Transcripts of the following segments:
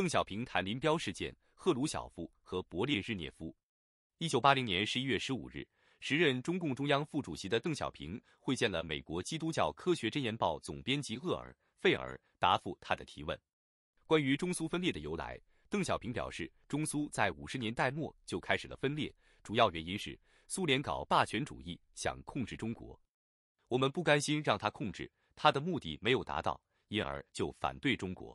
邓小平谈林彪事件、赫鲁晓夫和勃列日涅夫。一九八零年十一月十五日，时任中共中央副主席的邓小平会见了美国基督教科学箴言报总编辑厄尔·费尔，答复他的提问。关于中苏分裂的由来，邓小平表示，中苏在五十年代末就开始了分裂，主要原因是苏联搞霸权主义，想控制中国，我们不甘心让他控制，他的目的没有达到，因而就反对中国。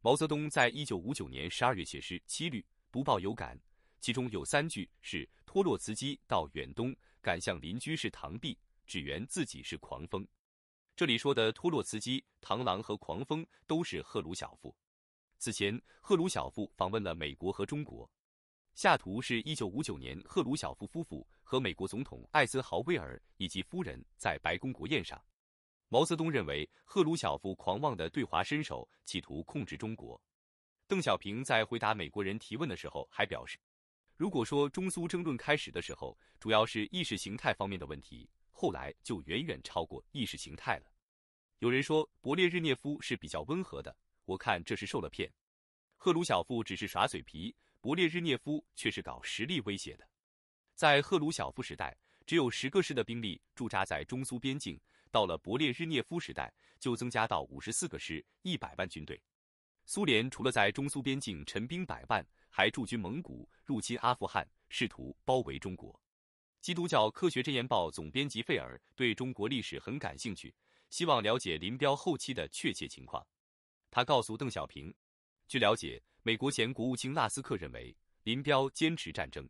毛泽东在一九五九年十二月写诗《七律·读报有感》，其中有三句是：“托洛茨基到远东，敢向邻居是螳臂；只缘自己是狂风。”这里说的托洛茨基、螳螂和狂风都是赫鲁晓夫。此前，赫鲁晓夫访问了美国和中国。下图是一九五九年赫鲁晓夫夫妇和美国总统艾森豪威尔以及夫人在白宫国宴上。毛泽东认为赫鲁晓夫狂妄的对华伸手，企图控制中国。邓小平在回答美国人提问的时候还表示，如果说中苏争论开始的时候主要是意识形态方面的问题，后来就远远超过意识形态了。有人说勃列日涅夫是比较温和的，我看这是受了骗。赫鲁晓夫只是耍嘴皮，勃列日涅夫却是搞实力威胁的。在赫鲁晓夫时代，只有十个师的兵力驻扎在中苏边境。到了勃列日涅夫时代，就增加到五十四个师，一百万军队。苏联除了在中苏边境陈兵百万，还驻军蒙古、入侵阿富汗，试图包围中国。基督教科学箴言报总编辑费尔对中国历史很感兴趣，希望了解林彪后期的确切情况。他告诉邓小平，据了解，美国前国务卿纳斯克认为林彪坚持战争。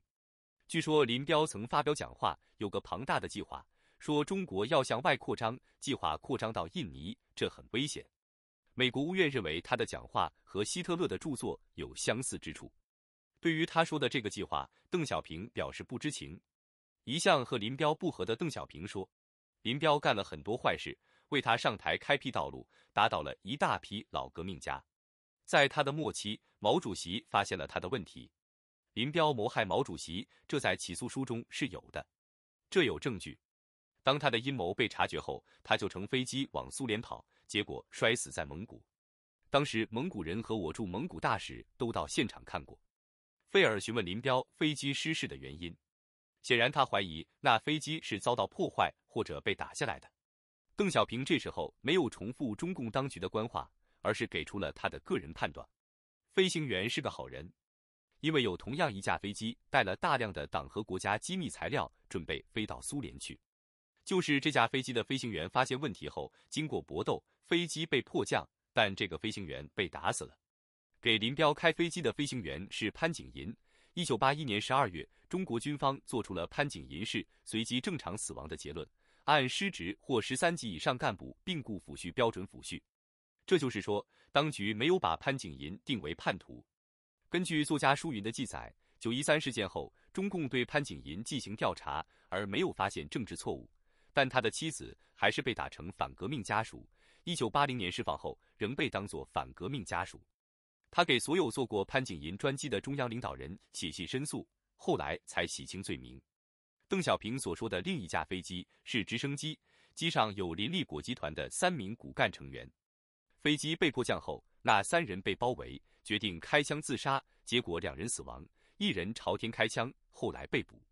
据说林彪曾发表讲话，有个庞大的计划。说中国要向外扩张，计划扩张到印尼，这很危险。美国务院认为他的讲话和希特勒的著作有相似之处。对于他说的这个计划，邓小平表示不知情。一向和林彪不和的邓小平说，林彪干了很多坏事，为他上台开辟道路，打倒了一大批老革命家。在他的末期，毛主席发现了他的问题。林彪谋害毛主席，这在起诉书中是有的，这有证据。当他的阴谋被察觉后，他就乘飞机往苏联跑，结果摔死在蒙古。当时蒙古人和我驻蒙古大使都到现场看过。费尔询问林彪飞机失事的原因，显然他怀疑那飞机是遭到破坏或者被打下来的。邓小平这时候没有重复中共当局的官话，而是给出了他的个人判断：飞行员是个好人，因为有同样一架飞机带了大量的党和国家机密材料，准备飞到苏联去。就是这架飞机的飞行员发现问题后，经过搏斗，飞机被迫降，但这个飞行员被打死了。给林彪开飞机的飞行员是潘景寅。一九八一年十二月，中国军方做出了潘景寅是随机正常死亡的结论，按失职或十三级以上干部病故抚恤标准抚恤。这就是说，当局没有把潘景寅定为叛徒。根据作家舒云的记载，九一三事件后，中共对潘景寅进行调查，而没有发现政治错误。但他的妻子还是被打成反革命家属。一九八零年释放后，仍被当作反革命家属。他给所有坐过潘景寅专机的中央领导人写信申诉，后来才洗清罪名。邓小平所说的另一架飞机是直升机，机上有林立果集团的三名骨干成员。飞机被迫降后，那三人被包围，决定开枪自杀，结果两人死亡，一人朝天开枪，后来被捕。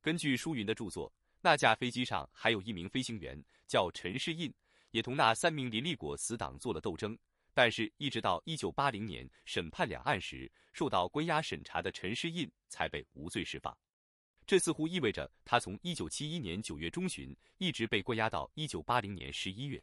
根据舒云的著作。那架飞机上还有一名飞行员，叫陈世印，也同那三名林立果死党做了斗争，但是，一直到一九八零年审判两岸时，受到关押审查的陈世印才被无罪释放。这似乎意味着他从一九七一年九月中旬一直被关押到一九八零年十一月。